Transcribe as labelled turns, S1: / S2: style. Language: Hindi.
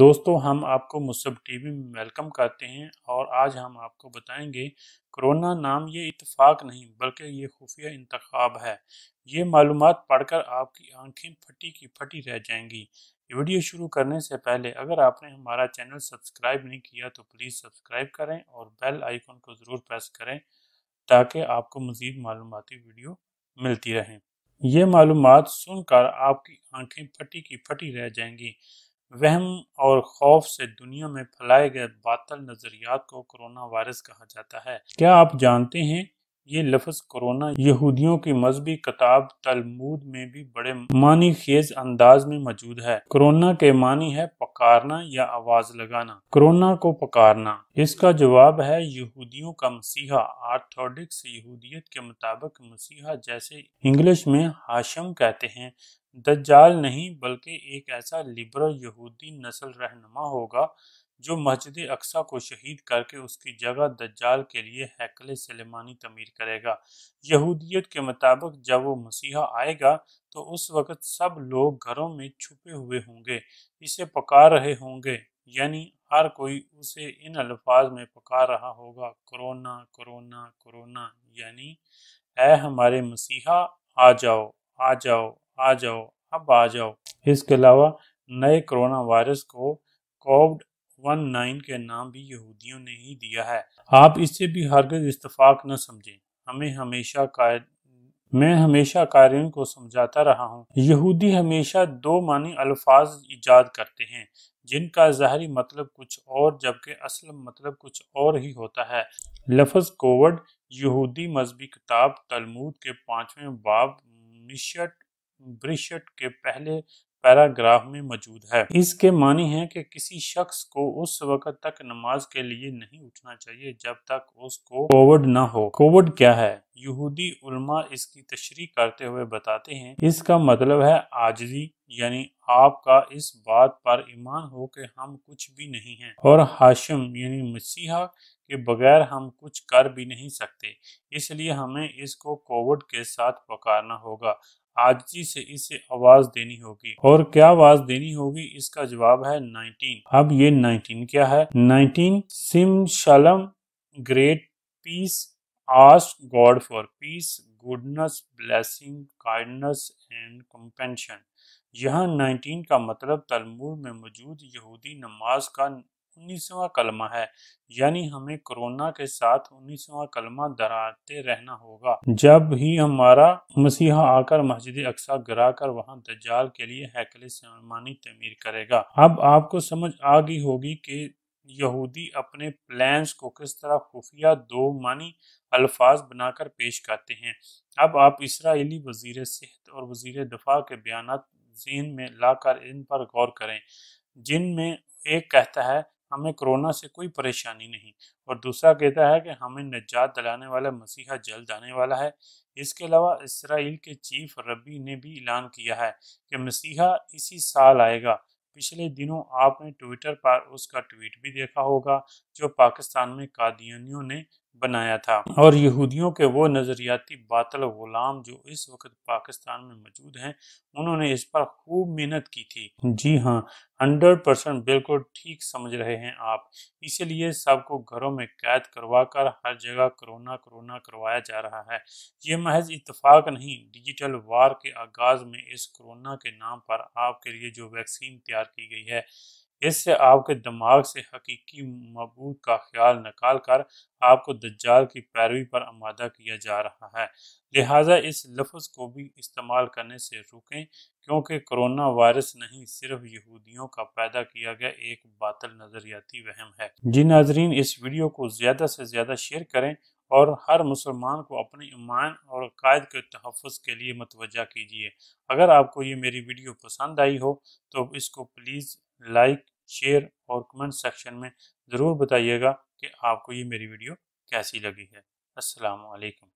S1: दोस्तों हम आपको मुसब टीवी में वेलकम करते हैं और आज हम आपको बताएंगे कोरोना नाम ये इतफाक नहीं बल्कि ये खुफिया इंतखब है ये मालूम पढ़कर आपकी आंखें फटी की फटी रह जाएंगी वीडियो शुरू करने से पहले अगर आपने हमारा चैनल सब्सक्राइब नहीं किया तो प्लीज़ सब्सक्राइब करें और बेल आइकन को ज़रूर प्रेस करें ताकि आपको मज़ीद मालूमती वीडियो मिलती रहें ये मालूम सुनकर आपकी आंखें फटी की फटी रह जाएंगी वहम और खौफ से दुनिया में फैलाए गए बातल नज़रियात को कोरोना वायरस कहा जाता है क्या आप जानते हैं ये लफ्ज़ कोरोना यहूदियों की मजहबी किताब तलमूद में भी बड़े मानी खेज अंदाज में मौजूद है कोरोना के मानी है पकारना या आवाज लगाना कोरोना को पकारना इसका जवाब है यहूदियों का मसीहा आर्थोडिक्स यहूदियत के मुताबिक मसीहा जैसे इंग्लिश में हाशम कहते हैं दज्जाल नहीं बल्कि एक ऐसा लिबरल यहूदी नस्ल रहनमा होगा जो मस्जिद अक्सा को शहीद करके उसकी जगह दज्जाल के लिए हैकल सलेमानी तमीर करेगा यहूदियत के मुताबिक जब वो मसीहा आएगा तो उस वक़्त सब लोग घरों में छुपे हुए होंगे इसे पका रहे होंगे यानी हर कोई उसे इन अल्फाज में पका रहा होगा कोरोना कोरोना कोरोना यानी ए हमारे मसीहा आ जाओ आ जाओ आ जाओ अब आ जाओ इसके अलावा नए कोरोना वायरस को कोविड वन नाइन के नाम भी यहूदियों ने ही दिया है आप इससे भी हरगज इस्तफाक न समझें हमें हमेशा काय मैं हमेशा कार्यों को समझाता रहा हूँ यहूदी हमेशा दो मानी अल्फाज ईजाद करते हैं जिनका ज़ाहरी मतलब कुछ और जबकि असल मतलब कुछ और ही होता है लफज कोवड यहूदी मजहबी किताब तलमूद के पाँचवें बाब मिशट ब्रिशट के पहले पैराग्राफ में मौजूद है इसके मानी है कि किसी शख्स को उस वक्त तक नमाज के लिए नहीं उठना चाहिए जब तक उसको कोविड ना हो कोविड क्या है यहूदी उलमा इसकी तशरी करते हुए बताते हैं इसका मतलब है आजजी यानी आपका इस बात पर ईमान हो कि हम कुछ भी नहीं हैं और हाशिम यानी मसीहा के बगैर हम कुछ कर भी नहीं सकते इसलिए हमें इसको कोविड के साथ पकारना होगा आजी से इसे आवाज देनी होगी और क्या आवाज देनी होगी इसका जवाब है 19 अब ये 19 क्या है 19 सिम शलम ग्रेट पीस आस्ट God for peace goodness blessing kindness and compassion यहाँ 19 का मतलब तलमूर में मौजूद यहूदी नमाज का उन्नीसवा कलमा है यानी हमें कोरोना के साथ उन्नीसवा कलमा दराते रहना होगा जब ही हमारा मसीहा आकर मस्जिद अक्सा गिरा कर वहाँ दज्जाल के लिए हैकल सलमानी तमीर करेगा अब आपको समझ आ गई होगी कि यहूदी अपने प्लान्स को किस तरह खुफिया दो मानी अल्फाज बनाकर पेश करते हैं अब आप इसराइली वजीर सेहत और वजीर दफा के बयान जहन में लाकर इन पर गौर करें जिनमें एक कहता है हमें कोरोना से कोई परेशानी नहीं और दूसरा कहता है कि हमें नजात दिलाने वाला मसीहा जल्द आने वाला है इसके अलावा इसराइल के चीफ रबी ने भी ऐलान किया है कि मसीहा इसी साल आएगा पिछले दिनों आपने ट्विटर पर उसका ट्वीट भी देखा होगा जो पाकिस्तान में कादियनियों ने बनाया था और यहूदियों के वो नज़रियाती बातल गुलाम जो इस वक्त पाकिस्तान में मौजूद हैं उन्होंने इस पर खूब मेहनत की थी जी हाँ हंड्रेड परसेंट बिल्कुल ठीक समझ रहे हैं आप इसीलिए सबको घरों में कैद करवा कर हर जगह कोरोना कोरोना करवाया जा रहा है ये महज इतफाक नहीं डिजिटल वार के आगाज़ में इस कोरोना के नाम पर आपके लिए जो वैक्सीन तैयार की गई है इससे आपके दिमाग से हकीकी मबूद का ख्याल निकाल कर आपको दज्जाल की पैरवी पर आमादा किया जा रहा है लिहाजा इस लफ्ज़ को भी इस्तेमाल करने से रुकें क्योंकि कोरोना वायरस नहीं सिर्फ यहूदियों का पैदा किया गया एक बातल नज़रियाती वहम है जी नाजरीन इस वीडियो को ज़्यादा से ज़्यादा शेयर करें और हर मुसलमान को अपने ईमान और कायद के तहफ़ के लिए मतवजा कीजिए अगर आपको ये मेरी वीडियो पसंद आई हो तो इसको प्लीज़ लाइक शेयर और कमेंट सेक्शन में ज़रूर बताइएगा कि आपको ये मेरी वीडियो कैसी लगी है असलकम